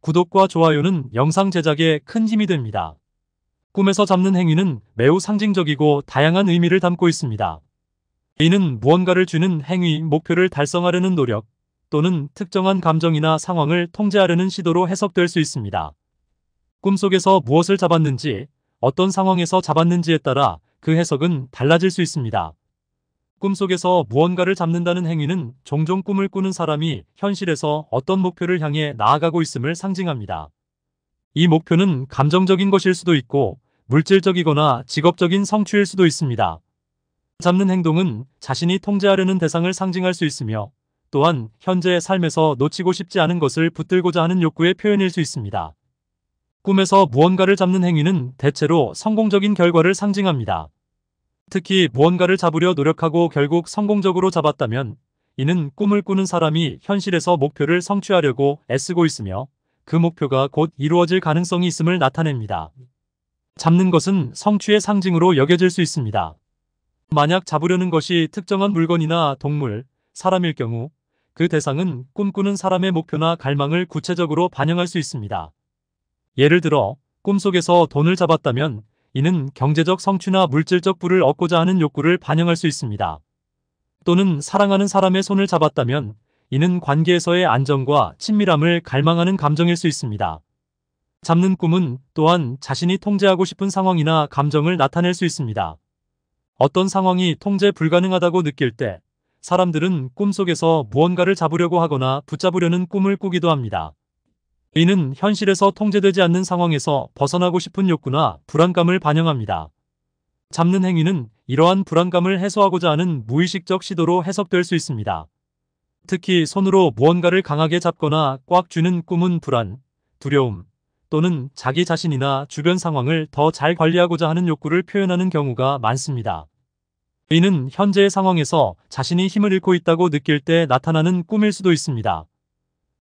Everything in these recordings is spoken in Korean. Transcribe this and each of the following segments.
구독과 좋아요는 영상 제작에 큰 힘이 됩니다. 꿈에서 잡는 행위는 매우 상징적이고 다양한 의미를 담고 있습니다. 이는 무언가를 주는 행위, 목표를 달성하려는 노력, 또는 특정한 감정이나 상황을 통제하려는 시도로 해석될 수 있습니다. 꿈속에서 무엇을 잡았는지, 어떤 상황에서 잡았는지에 따라 그 해석은 달라질 수 있습니다. 꿈속에서 무언가를 잡는다는 행위는 종종 꿈을 꾸는 사람이 현실에서 어떤 목표를 향해 나아가고 있음을 상징합니다. 이 목표는 감정적인 것일 수도 있고 물질적이거나 직업적인 성취일 수도 있습니다. 잡는 행동은 자신이 통제하려는 대상을 상징할 수 있으며 또한 현재의 삶에서 놓치고 싶지 않은 것을 붙들고자 하는 욕구의 표현일 수 있습니다. 꿈에서 무언가를 잡는 행위는 대체로 성공적인 결과를 상징합니다. 특히 무언가를 잡으려 노력하고 결국 성공적으로 잡았다면 이는 꿈을 꾸는 사람이 현실에서 목표를 성취하려고 애쓰고 있으며 그 목표가 곧 이루어질 가능성이 있음을 나타냅니다. 잡는 것은 성취의 상징으로 여겨질 수 있습니다. 만약 잡으려는 것이 특정한 물건이나 동물, 사람일 경우 그 대상은 꿈꾸는 사람의 목표나 갈망을 구체적으로 반영할 수 있습니다. 예를 들어 꿈속에서 돈을 잡았다면 이는 경제적 성취나 물질적 부를 얻고자 하는 욕구를 반영할 수 있습니다. 또는 사랑하는 사람의 손을 잡았다면 이는 관계에서의 안정과 친밀함을 갈망하는 감정일 수 있습니다. 잡는 꿈은 또한 자신이 통제하고 싶은 상황이나 감정을 나타낼 수 있습니다. 어떤 상황이 통제 불가능하다고 느낄 때 사람들은 꿈속에서 무언가를 잡으려고 하거나 붙잡으려는 꿈을 꾸기도 합니다. 이는 현실에서 통제되지 않는 상황에서 벗어나고 싶은 욕구나 불안감을 반영합니다. 잡는 행위는 이러한 불안감을 해소하고자 하는 무의식적 시도로 해석될 수 있습니다. 특히 손으로 무언가를 강하게 잡거나 꽉 쥐는 꿈은 불안, 두려움, 또는 자기 자신이나 주변 상황을 더 잘 관리하고자 하는 욕구를 표현하는 경우가 많습니다. 이는 현재의 상황에서 자신이 힘을 잃고 있다고 느낄 때 나타나는 꿈일 수도 있습니다.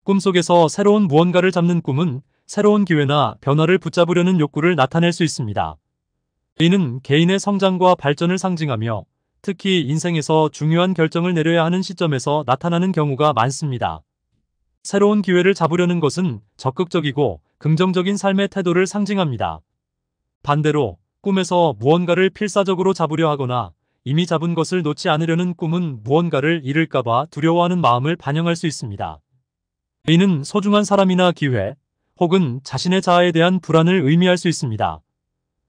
꿈속에서 새로운 무언가를 잡는 꿈은 새로운 기회나 변화를 붙잡으려는 욕구를 나타낼 수 있습니다. 이는 개인의 성장과 발전을 상징하며 특히 인생에서 중요한 결정을 내려야 하는 시점에서 나타나는 경우가 많습니다. 새로운 기회를 잡으려는 것은 적극적이고 긍정적인 삶의 태도를 상징합니다. 반대로 꿈에서 무언가를 필사적으로 잡으려 하거나 이미 잡은 것을 놓지 않으려는 꿈은 무언가를 잃을까봐 두려워하는 마음을 반영할 수 있습니다. 이는 소중한 사람이나 기회 혹은 자신의 자아에 대한 불안을 의미할 수 있습니다.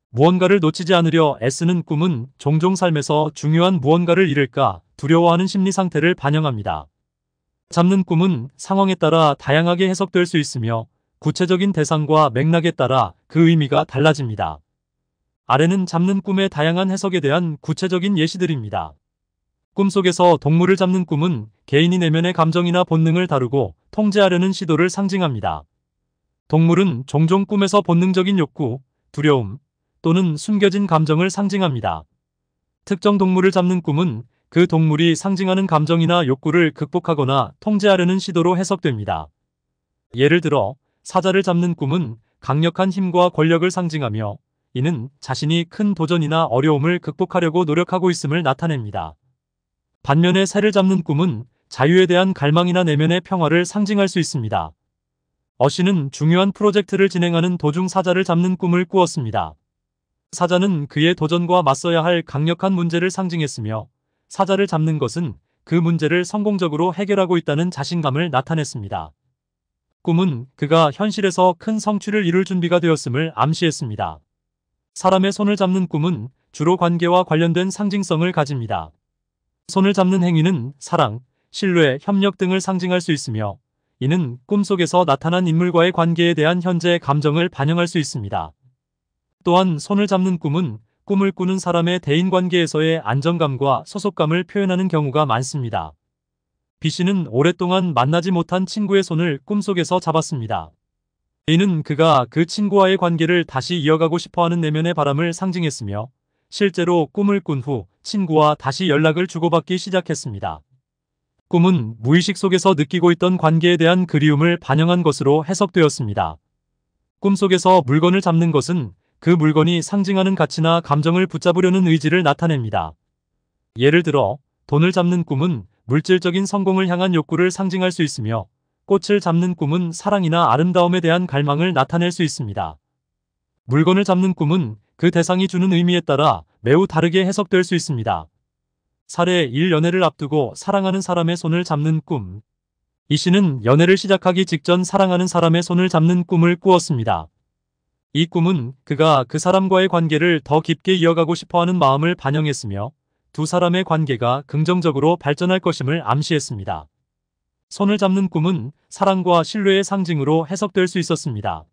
무언가를 놓치지 않으려 애쓰는 꿈은 종종 삶에서 중요한 무언가를 잃을까 두려워하는 심리 상태를 반영합니다. 잡는 꿈은 상황에 따라 다양하게 해석될 수 있으며 구체적인 대상과 맥락에 따라 그 의미가 달라집니다. 아래는 잡는 꿈의 다양한 해석에 대한 구체적인 예시들입니다. 꿈속에서 동물을 잡는 꿈은 개인이 내면의 감정이나 본능을 다루고 통제하려는 시도를 상징합니다. 동물은 종종 꿈에서 본능적인 욕구, 두려움 또는 숨겨진 감정을 상징합니다. 특정 동물을 잡는 꿈은 그 동물이 상징하는 감정이나 욕구를 극복하거나 통제하려는 시도로 해석됩니다. 예를 들어 사자를 잡는 꿈은 강력한 힘과 권력을 상징하며 이는 자신이 큰 도전이나 어려움을 극복하려고 노력하고 있음을 나타냅니다. 반면에 새를 잡는 꿈은 자유에 대한 갈망이나 내면의 평화를 상징할 수 있습니다. 어씨는 중요한 프로젝트를 진행하는 도중 사자를 잡는 꿈을 꾸었습니다. 사자는 그의 도전과 맞서야 할 강력한 문제를 상징했으며 사자를 잡는 것은 그 문제를 성공적으로 해결하고 있다는 자신감을 나타냈습니다. 꿈은 그가 현실에서 큰 성취를 이룰 준비가 되었음을 암시했습니다. 사람의 손을 잡는 꿈은 주로 관계와 관련된 상징성을 가집니다. 손을 잡는 행위는 사랑, 신뢰, 협력 등을 상징할 수 있으며 이는 꿈속에서 나타난 인물과의 관계에 대한 현재의 감정을 반영할 수 있습니다. 또한 손을 잡는 꿈은 꿈을 꾸는 사람의 대인관계에서의 안정감과 소속감을 표현하는 경우가 많습니다. B씨는 오랫동안 만나지 못한 친구의 손을 꿈속에서 잡았습니다. A는 그가 그 친구와의 관계를 다시 이어가고 싶어하는 내면의 바람을 상징했으며 실제로 꿈을 꾼 후 친구와 다시 연락을 주고받기 시작했습니다. 꿈은 무의식 속에서 느끼고 있던 관계에 대한 그리움을 반영한 것으로 해석되었습니다. 꿈속에서 물건을 잡는 것은 그 물건이 상징하는 가치나 감정을 붙잡으려는 의지를 나타냅니다. 예를 들어 돈을 잡는 꿈은 물질적인 성공을 향한 욕구를 상징할 수 있으며 꽃을 잡는 꿈은 사랑이나 아름다움에 대한 갈망을 나타낼 수 있습니다. 물건을 잡는 꿈은 그 대상이 주는 의미에 따라 매우 다르게 해석될 수 있습니다. 사례 1. 연애를 앞두고 사랑하는 사람의 손을 잡는 꿈. 이 씨는 연애를 시작하기 직전 사랑하는 사람의 손을 잡는 꿈을 꾸었습니다. 이 꿈은 그가 그 사람과의 관계를 더 깊게 이어가고 싶어하는 마음을 반영했으며 두 사람의 관계가 긍정적으로 발전할 것임을 암시했습니다. 손을 잡는 꿈은 사랑과 신뢰의 상징으로 해석될 수 있었습니다.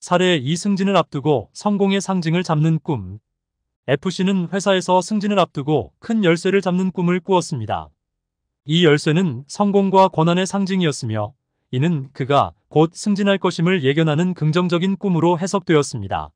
사례 2승진을 앞두고 성공의 상징을 잡는 꿈 FC는 회사에서 승진을 앞두고 큰 열쇠를 잡는 꿈을 꾸었습니다. 이 열쇠는 성공과 권한의 상징이었으며 이는 그가 곧 승진할 것임을 예견하는 긍정적인 꿈으로 해석되었습니다.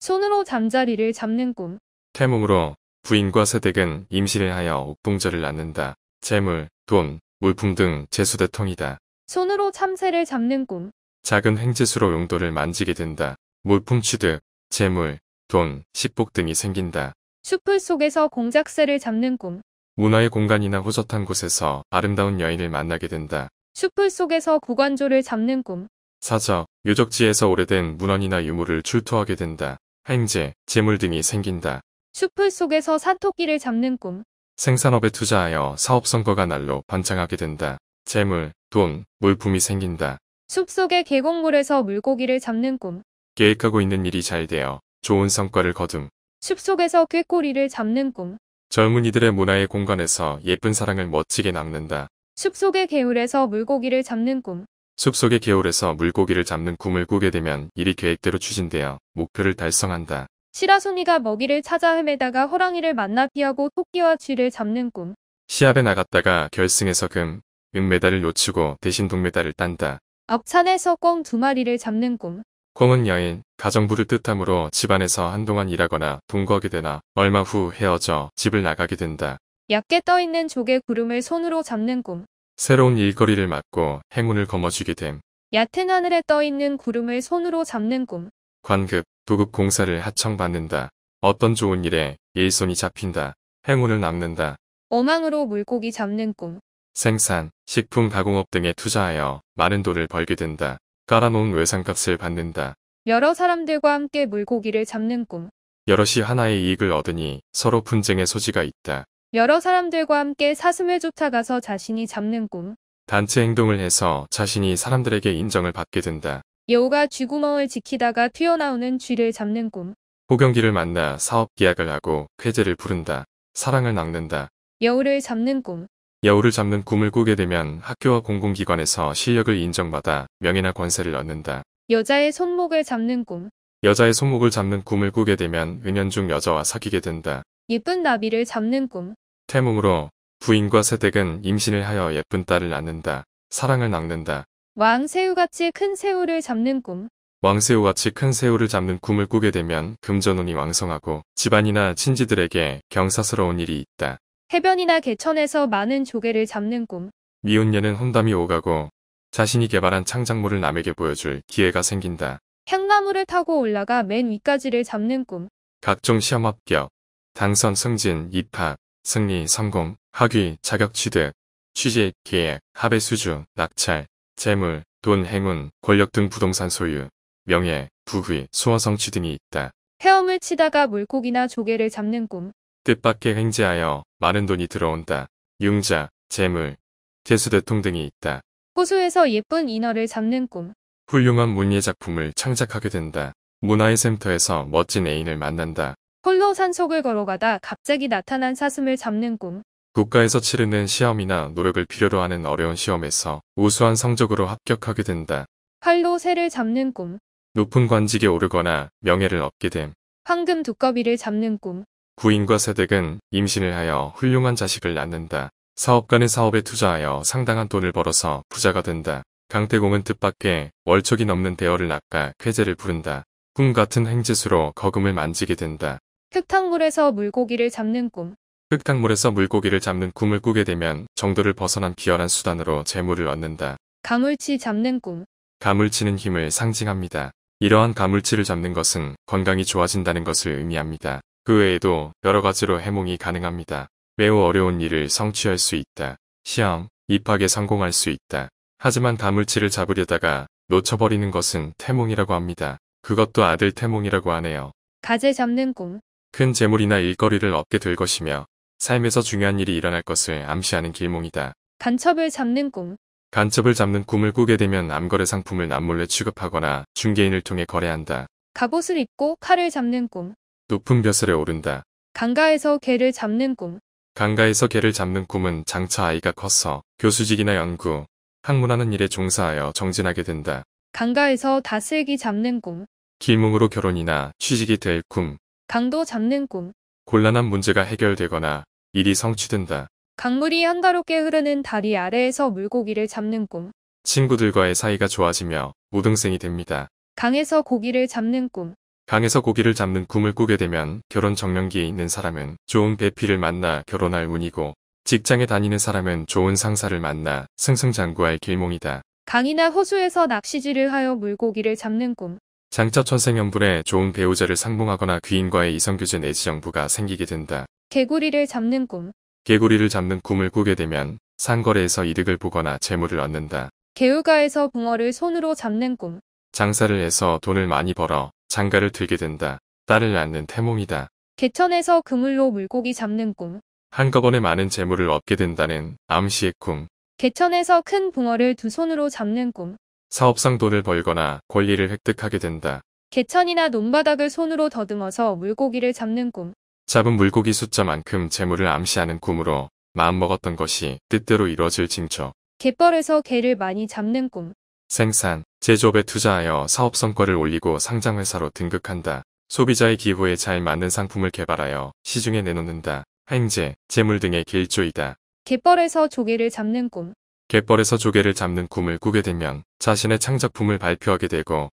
손으로 잠자리를 잡는 꿈. 태몽으로 부인과 세댁은 임신을 하여 옥봉자를 낳는다. 재물, 돈, 물품 등 재수대통이다. 손으로 참새를 잡는 꿈. 작은 횡재수로 용도를 만지게 된다. 물품 취득, 재물, 돈, 식복 등이 생긴다. 숲풀 속에서 공작새를 잡는 꿈. 문화의 공간이나 호젓한 곳에서 아름다운 여인을 만나게 된다. 숲풀 속에서 구관조를 잡는 꿈. 사저, 유적지에서 오래된 문헌이나 유물을 출토하게 된다. 행제, 재물 등이 생긴다. 숲풀 속에서 산토끼를 잡는 꿈. 생산업에 투자하여 사업 성과가 날로 번창하게 된다. 재물, 돈, 물품이 생긴다. 숲속의 계곡물에서 물고기를 잡는 꿈. 계획하고 있는 일이 잘 되어 좋은 성과를 거둠. 숲속에서 꾀꼬리를 잡는 꿈. 젊은이들의 문화의 공간에서 예쁜 사랑을 멋지게 낚는다. 숲속의 개울에서 물고기를 잡는 꿈. 숲속의 개울에서 물고기를 잡는 꿈을 꾸게 되면 일이 계획대로 추진되어 목표를 달성한다. 시라소니가 먹이를 찾아 헤매다가 호랑이를 만나 피하고 토끼와 쥐를 잡는 꿈. 시합에 나갔다가 결승에서 금, 은메달을 놓치고 대신 동메달을 딴다. 앞산에서꿩 두 마리를 잡는 꿈. 꿩은 여인, 가정부를 뜻하므로 집안에서 한동안 일하거나 동거하게 되나 얼마 후 헤어져 집을 나가게 된다. 약게 떠있는 조개 구름을 손으로 잡는 꿈. 새로운 일거리를 맡고 행운을 거머쥐게 됨. 얕은 하늘에 떠있는 구름을 손으로 잡는 꿈. 관급, 도급 공사를 하청받는다. 어떤 좋은 일에 일손이 잡힌다. 행운을 남는다. 어망으로 물고기 잡는 꿈. 생산, 식품 가공업 등에 투자하여 많은 돈을 벌게 된다. 깔아놓은 외상값을 받는다. 여러 사람들과 함께 물고기를 잡는 꿈. 여럿이 하나의 이익을 얻으니 서로 분쟁의 소지가 있다. 여러 사람들과 함께 사슴을 쫓아가서 자신이 잡는 꿈. 단체 행동을 해서 자신이 사람들에게 인정을 받게 된다. 여우가 쥐구멍을 지키다가 튀어나오는 쥐를 잡는 꿈. 호경기를 만나 사업 계약을 하고 쾌제를 부른다. 사랑을 낚는다. 여우를 잡는 꿈. 여우를 잡는 꿈을 꾸게 되면 학교와 공공기관에서 실력을 인정받아 명예나 권세를 얻는다. 여자의 손목을 잡는 꿈. 여자의 손목을 잡는 꿈을 꾸게 되면 은연중 여자와 사귀게 된다. 예쁜 나비를 잡는 꿈. 태몽으로 부인과 새댁은 임신을 하여 예쁜 딸을 낳는다. 사랑을 낳는다. 왕새우같이 큰 새우를 잡는 꿈. 왕새우같이 큰 새우를 잡는 꿈을 꾸게 되면 금전운이 왕성하고 집안이나 친지들에게 경사스러운 일이 있다. 해변이나 개천에서 많은 조개를 잡는 꿈. 미혼녀는 혼담이 오가고 자신이 개발한 창작물을 남에게 보여줄 기회가 생긴다. 향나무를 타고 올라가 맨 위까지를 잡는 꿈. 각종 시험 합격, 당선 승진, 입학, 승리, 성공, 학위, 자격 취득, 취직, 계획, 합의 수주, 낙찰, 재물, 돈, 행운, 권력 등 부동산 소유, 명예, 부귀, 수원 성취 등이 있다. 헤엄을 치다가 물고기나 조개를 잡는 꿈. 뜻밖의 횡재하여 많은 돈이 들어온다. 융자, 재물, 대수 대통 등이 있다. 호수에서 예쁜 인어를 잡는 꿈. 훌륭한 문예 작품을 창작하게 된다. 문화의 센터에서 멋진 애인을 만난다. 홀로 산속을 걸어가다 갑자기 나타난 사슴을 잡는 꿈. 국가에서 치르는 시험이나 노력을 필요로 하는 어려운 시험에서 우수한 성적으로 합격하게 된다. 활로 새를 잡는 꿈. 높은 관직에 오르거나 명예를 얻게 됨. 황금 두꺼비를 잡는 꿈. 구인과 세댁은 임신을 하여 훌륭한 자식을 낳는다. 사업가는 사업에 투자하여 상당한 돈을 벌어서 부자가 된다. 강태공은 뜻밖의 월척이 넘는 대어를 낚아 쾌재를 부른다. 꿈 같은 행지수로 거금을 만지게 된다. 흙탕물에서 물고기를 잡는 꿈 흙탕물에서 물고기를 잡는 꿈을 꾸게 되면 정도를 벗어난 비열한 수단으로 재물을 얻는다. 가물치 잡는 꿈 가물치는 힘을 상징합니다. 이러한 가물치를 잡는 것은 건강이 좋아진다는 것을 의미합니다. 그 외에도 여러 가지로 해몽이 가능합니다. 매우 어려운 일을 성취할 수 있다. 시험, 입학에 성공할 수 있다. 하지만 다물치를 잡으려다가 놓쳐버리는 것은 태몽이라고 합니다. 그것도 아들 태몽이라고 하네요. 가재 잡는 꿈. 큰 재물이나 일거리를 얻게 될 것이며 삶에서 중요한 일이 일어날 것을 암시하는 길몽이다. 간첩을 잡는 꿈. 간첩을 잡는 꿈을 꾸게 되면 암거래 상품을 남몰래 취급하거나 중개인을 통해 거래한다. 갑옷을 입고 칼을 잡는 꿈. 높은 벼슬에 오른다. 강가에서 개를 잡는 꿈. 강가에서 개를 잡는 꿈은 장차 아이가 커서 교수직이나 연구, 학문하는 일에 종사하여 정진하게 된다. 강가에서 다슬기 잡는 꿈, 길몽으로 결혼이나 취직이 될 꿈, 강도 잡는 꿈, 곤란한 문제가 해결되거나 일이 성취된다. 강물이 한가롭게 흐르는 다리 아래에서 물고기를 잡는 꿈, 친구들과의 사이가 좋아지며 무등생이 됩니다. 강에서 고기를 잡는 꿈, 강에서 고기를 잡는 꿈을 꾸게 되면 결혼 정년기에 있는 사람은 좋은 배필을 만나 결혼할 운이고 직장에 다니는 사람은 좋은 상사를 만나 승승장구할 길몽이다. 강이나 호수에서 낚시질을 하여 물고기를 잡는 꿈. 장차 천생연분에 좋은 배우자를 상봉하거나 귀인과의 이성교제 내지 정부가 생기게 된다. 개구리를 잡는 꿈. 개구리를 잡는 꿈을 꾸게 되면 상거래에서 이득을 보거나 재물을 얻는다. 개우가에서 붕어를 손으로 잡는 꿈. 장사를 해서 돈을 많이 벌어 장가를 들게 된다. 딸을 낳는 태몽이다. 개천에서 그물로 물고기 잡는 꿈. 한꺼번에 많은 재물을 얻게 된다는 암시의 꿈. 개천에서 큰 붕어를 두 손으로 잡는 꿈. 사업상 돈을 벌거나 권리를 획득하게 된다. 개천이나 논바닥을 손으로 더듬어서 물고기를 잡는 꿈. 잡은 물고기 숫자만큼 재물을 암시하는 꿈으로 마음먹었던 것이 뜻대로 이루어질 징조. 갯벌에서 개를 많이 잡는 꿈. 생산, 제조업에 투자하여 사업 성과를 올리고 상장회사로 등극한다. 소비자의 기호에 잘 맞는 상품을 개발하여 시중에 내놓는다. 행제, 재물 등의 길조이다. 갯벌에서 조개를 잡는 꿈 갯벌에서 조개를 잡는 꿈을 꾸게 되면 자신의 창작품을 발표하게 되고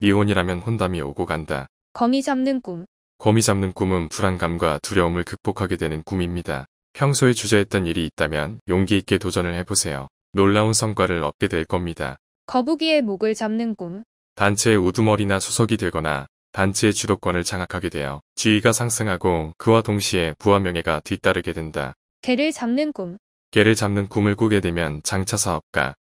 미혼이라면 혼담이 오고 간다. 거미 잡는 꿈 거미 잡는 꿈은 불안감과 두려움을 극복하게 되는 꿈입니다. 평소에 주저했던 일이 있다면 용기 있게 도전을 해보세요. 놀라운 성과를 얻게 될 겁니다. 거북이의 목을 잡는 꿈. 단체의 우두머리나 수석이 되거나 단체의 주도권을 장악하게 되어 지위가 상승하고 그와 동시에 부와 명예가 뒤따르게 된다. 개를 잡는 꿈. 개를 잡는 꿈을 꾸게 되면 장차 사업가,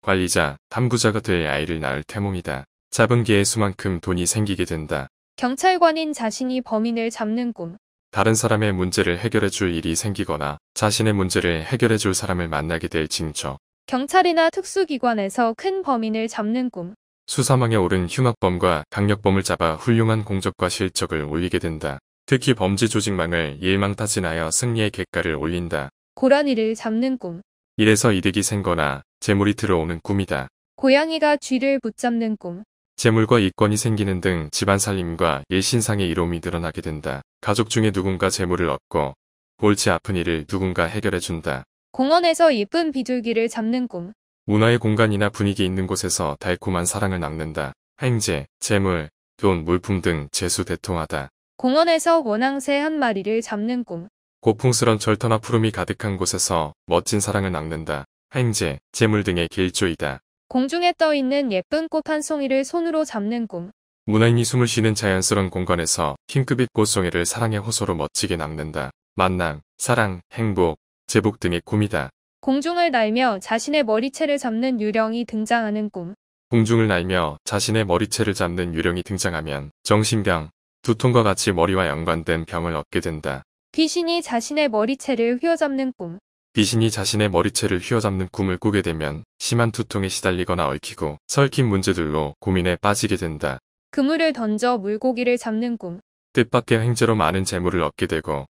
관리자, 탐구자가 될 아이를 낳을 태몽이다. 잡은 개의 수만큼 돈이 생기게 된다. 경찰관인 자신이 범인을 잡는 꿈. 다른 사람의 문제를 해결해 줄 일이 생기거나 자신의 문제를 해결해 줄 사람을 만나게 될 징조. 경찰이나 특수기관에서 큰 범인을 잡는 꿈. 수사망에 오른 흉악범과 강력범을 잡아 훌륭한 공적과 실적을 올리게 된다. 특히 범죄 조직망을 일망타진하여 승리의 객가를 올린다. 고라니를 잡는 꿈. 이래서 이득이 생거나 재물이 들어오는 꿈이다. 고양이가 쥐를 붙잡는 꿈. 재물과 이권이 생기는 등 집안 살림과 일신상의 이로움이 늘어나게 된다. 가족 중에 누군가 재물을 얻고 골치 아픈 일을 누군가 해결해준다. 공원에서 예쁜 비둘기를 잡는 꿈. 문화의 공간이나 분위기 있는 곳에서 달콤한 사랑을 낚는다. 행제, 재물, 돈, 물품 등 재수 대통하다. 공원에서 원앙새 한 마리를 잡는 꿈. 고풍스런 절터나 푸름이 가득한 곳에서 멋진 사랑을 낚는다. 행제, 재물 등의 길조이다. 공중에 떠있는 예쁜 꽃 한 송이를 손으로 잡는 꿈. 문화인이 숨을 쉬는 자연스러운 공간에서 킹크빛 꽃송이를 사랑의 호소로 멋지게 낚는다. 만남, 사랑, 행복, 제복 등의 꿈이다. 공중을 날며 자신의 머리채를 잡는 유령이 등장하는 꿈. 공중을 날며 자신의 머리채를 잡는 유령이 등장하면 정신병, 두통과 같이 머리와 연관된 병을 얻게 된다. 귀신이 자신의 머리채를 휘어잡는 꿈. 귀신이 자신의 머리채를 휘어잡는 꿈을 꾸게 되면 심한 두통에 시달리거나 얽히고 설킨 문제들로 고민에 빠지게 된다. 그물을 던져 물고기를 잡는 꿈. 뜻밖의 행재로 많은 재물을 얻게 되고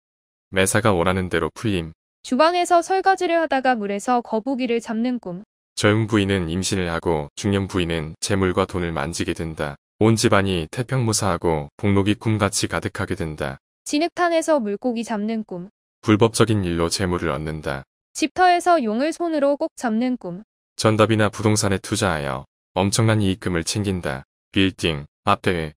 매사가 원하는 대로 풀림, 주방에서 설거지를 하다가 물에서 거북이를 잡는 꿈. 젊은 부인은 임신을 하고 중년 부인은 재물과 돈을 만지게 된다. 온 집안이 태평무사하고 복록이 꿈같이 가득하게 된다. 진흙탕에서 물고기 잡는 꿈. 불법적인 일로 재물을 얻는다. 집터에서 용을 손으로 꼭 잡는 꿈. 전답이나 부동산에 투자하여 엄청난 이익금을 챙긴다. 빌딩, 앞대회,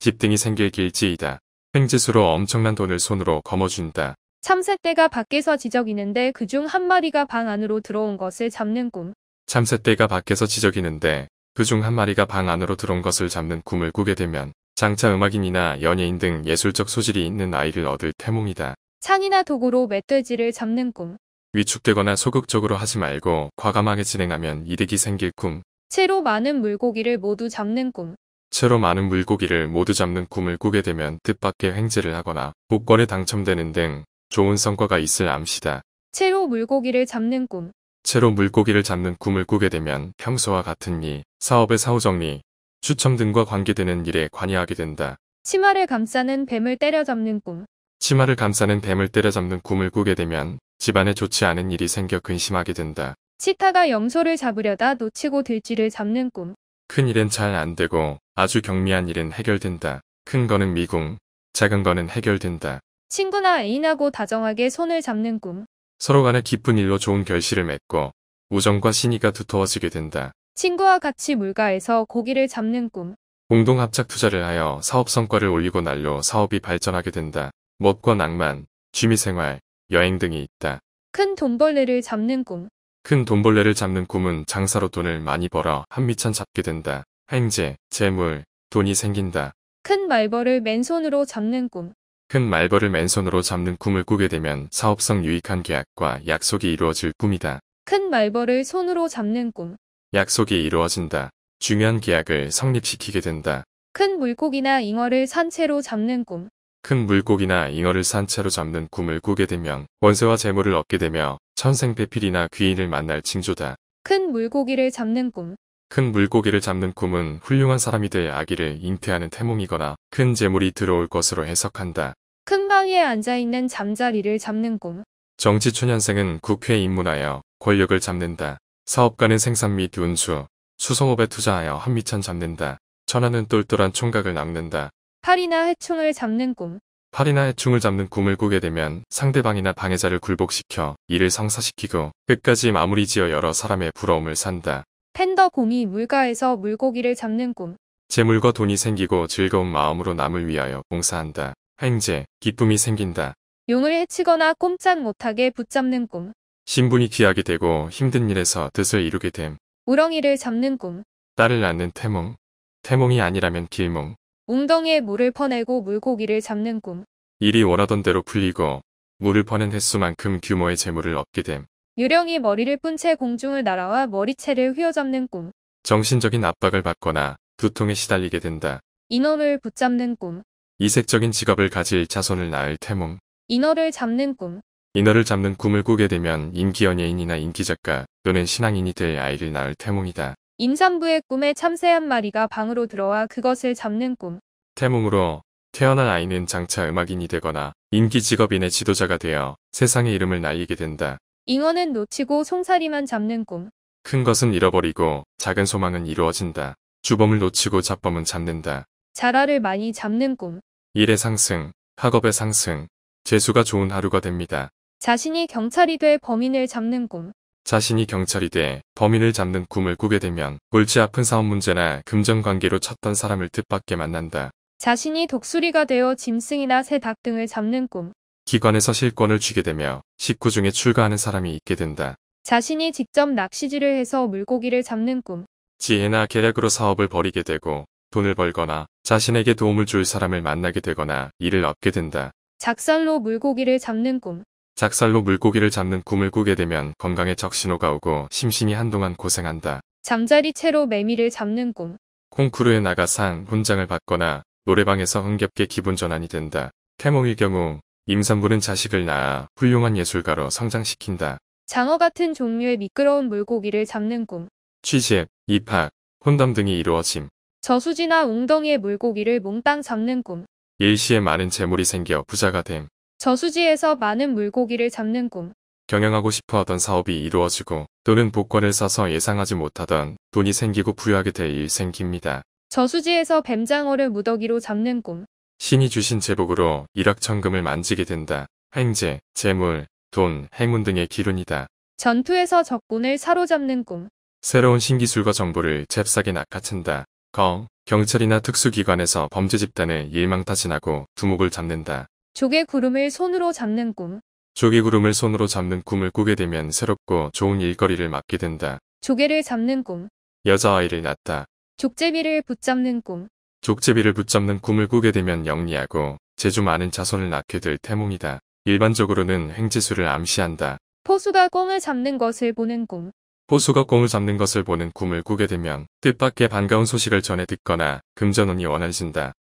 집 등이 생길 길지이다. 횡재수로 엄청난 돈을 손으로 거머쥔다. 참새떼가 밖에서 지저귀는데 그중 한 마리가 방 안으로 들어온 것을 잡는 꿈. 참새떼가 밖에서 지저귀는데 그 중 한 마리가 방 안으로 들어온 것을 잡는 꿈을 꾸게 되면 장차 음악인이나 연예인 등 예술적 소질이 있는 아이를 얻을 태몽이다. 창이나 도구로 멧돼지를 잡는 꿈. 위축되거나 소극적으로 하지 말고 과감하게 진행하면 이득이 생길 꿈. 채로 많은 물고기를 모두 잡는 꿈. 채로 많은 물고기를 모두 잡는 꿈을 꾸게 되면 뜻밖의 횡재를 하거나 복권에 당첨되는 등 좋은 성과가 있을 암시다. 채로 물고기를 잡는 꿈. 채로 물고기를 잡는 꿈을 꾸게 되면 평소와 같은 일, 사업의 사후 정리, 추첨 등과 관계되는 일에 관여하게 된다. 치마를 감싸는 뱀을 때려잡는 꿈. 치마를 감싸는 뱀을 때려잡는 꿈을 꾸게 되면 집안에 좋지 않은 일이 생겨 근심하게 된다. 치타가 염소를 잡으려다 놓치고 들쥐를 잡는 꿈. 큰 일은 잘 안 되고 아주 경미한 일은 해결된다. 큰 거는 미궁, 작은 거는 해결된다. 친구나 애인하고 다정하게 손을 잡는 꿈. 서로 간에 기쁜 일로 좋은 결실을 맺고 우정과 신의가 두터워지게 된다. 친구와 같이 물가에서 고기를 잡는 꿈. 공동 합작 투자를 하여 사업 성과를 올리고 날로 사업이 발전하게 된다. 멋과 낭만, 취미생활, 여행 등이 있다. 큰 돈벌레를 잡는 꿈. 큰 돈벌레를 잡는 꿈은 장사로 돈을 많이 벌어 한미천 잡게 된다. 행제, 재물, 돈이 생긴다. 큰 말벌을 맨손으로 잡는 꿈. 큰 말벌을 맨손으로 잡는 꿈을 꾸게 되면 사업성 유익한 계약과 약속이 이루어질 꿈이다. 큰 말벌을 손으로 잡는 꿈. 약속이 이루어진다. 중요한 계약을 성립시키게 된다. 큰 물고기나 잉어를 산채로 잡는 꿈. 큰 물고기나 잉어를 산채로 잡는 꿈을 꾸게 되면 원세와 재물을 얻게 되며 천생배필이나 귀인을 만날 징조다. 큰 물고기를 잡는 꿈. 큰 물고기를 잡는 꿈은 훌륭한 사람이 돼 아기를 잉태하는 태몽이거나 큰 재물이 들어올 것으로 해석한다. 큰 바위에 앉아있는 잠자리를 잡는 꿈. 정치초년생은 국회에 입문하여 권력을 잡는다. 사업가는 생산 및 운수, 수성업에 투자하여 한미천 잡는다. 천하는 똘똘한 총각을 낚는다. 팔이나 해충을 잡는 꿈. 팔이나 해충을 잡는 꿈을 꾸게 되면 상대방이나 방해자를 굴복시켜 이를 성사시키고 끝까지 마무리 지어 여러 사람의 부러움을 산다. 팬더 곰이 물가에서 물고기를 잡는 꿈. 재물과 돈이 생기고 즐거운 마음으로 남을 위하여 봉사한다. 행제, 기쁨이 생긴다. 용을 해치거나 꼼짝 못하게 붙잡는 꿈. 신분이 귀하게 되고 힘든 일에서 뜻을 이루게 됨. 우렁이를 잡는 꿈. 딸을 낳는 태몽. 태몽이 아니라면 길몽. 웅덩이에 물을 퍼내고 물고기를 잡는 꿈. 일이 원하던 대로 풀리고 물을 퍼낸 횟수만큼 규모의 재물을 얻게 됨. 유령이 머리를 푼채 공중을 날아와 머리채를 휘어잡는 꿈. 정신적인 압박을 받거나 두통에 시달리게 된다. 인어를 붙잡는 꿈. 이색적인 직업을 가질 자손을 낳을 태몽. 인어를 잡는 꿈. 인어를 잡는 꿈을 꾸게 되면 인기 연예인이나 인기 작가 또는 신앙인이 될 아이를 낳을 태몽이다. 임산부의 꿈에 참새 한 마리가 방으로 들어와 그것을 잡는 꿈. 태몽으로 태어난 아이는 장차 음악인이 되거나 인기 직업인의 지도자가 되어 세상의 이름을 날리게 된다. 잉어는 놓치고 송사리만 잡는 꿈. 큰 것은 잃어버리고 작은 소망은 이루어진다. 주범을 놓치고 잡범은 잡는다. 자라를 많이 잡는 꿈. 일의 상승, 학업의 상승, 재수가 좋은 하루가 됩니다. 자신이 경찰이 돼 범인을 잡는 꿈. 자신이 경찰이 돼 범인을 잡는 꿈을 꾸게 되면 골치 아픈 사업 문제나 금전관계로 쳤던 사람을 뜻밖에 만난다. 자신이 독수리가 되어 짐승이나 새 닭 등을 잡는 꿈. 기관에서 실권을 쥐게 되며 식구 중에 출가하는 사람이 있게 된다. 자신이 직접 낚시질을 해서 물고기를 잡는 꿈. 지혜나 계략으로 사업을 벌이게 되고 돈을 벌거나 자신에게 도움을 줄 사람을 만나게 되거나 일을 얻게 된다. 작살로 물고기를 잡는 꿈. 작살로 물고기를 잡는 꿈을 꾸게 되면 건강에 적신호가 오고 심신이 한동안 고생한다. 잠자리 채로 매미를 잡는 꿈. 콩쿠르에 나가 상, 훈장을 받거나 노래방에서 흥겹게 기분 전환이 된다. 태몽의 경우 임산부는 자식을 낳아 훌륭한 예술가로 성장시킨다. 장어 같은 종류의 미끄러운 물고기를 잡는 꿈. 취재, 입학, 혼담 등이 이루어짐. 저수지나 웅덩이의 물고기를 몽땅 잡는 꿈. 일시에 많은 재물이 생겨 부자가 됨. 저수지에서 많은 물고기를 잡는 꿈. 경영하고 싶어 하던 사업이 이루어지고 또는 복권을 사서 예상하지 못하던 돈이 생기고 부유하게 될 일 생깁니다. 저수지에서 뱀장어를 무더기로 잡는 꿈. 신이 주신 제복으로 일확천금을 만지게 된다. 행제, 재물, 돈, 행운 등의 기운이다. 전투에서 적군을 사로잡는 꿈. 새로운 신기술과 정보를 잽싸게 낚아챈다. 경, 경찰이나 특수기관에서 범죄 집단을 일망타진하고 두목을 잡는다. 조개 구름을 손으로 잡는 꿈. 조개 구름을 손으로 잡는 꿈을 꾸게 되면 새롭고 좋은 일거리를 맡게 된다. 조개를 잡는 꿈. 여자아이를 낳다. 족제비를 붙잡는 꿈. 족제비를 붙잡는 꿈을 꾸게 되면 영리하고 재주 많은 자손을 낳게 될 태몽이다. 일반적으로는 횡재수를 암시한다. 포수가 꽁을 잡는 것을 보는 꿈. 포수가 꽁을 잡는 것을 보는 꿈을 꾸게 되면 뜻밖의 반가운 소식을 전해 듣거나 금전운이 원해진다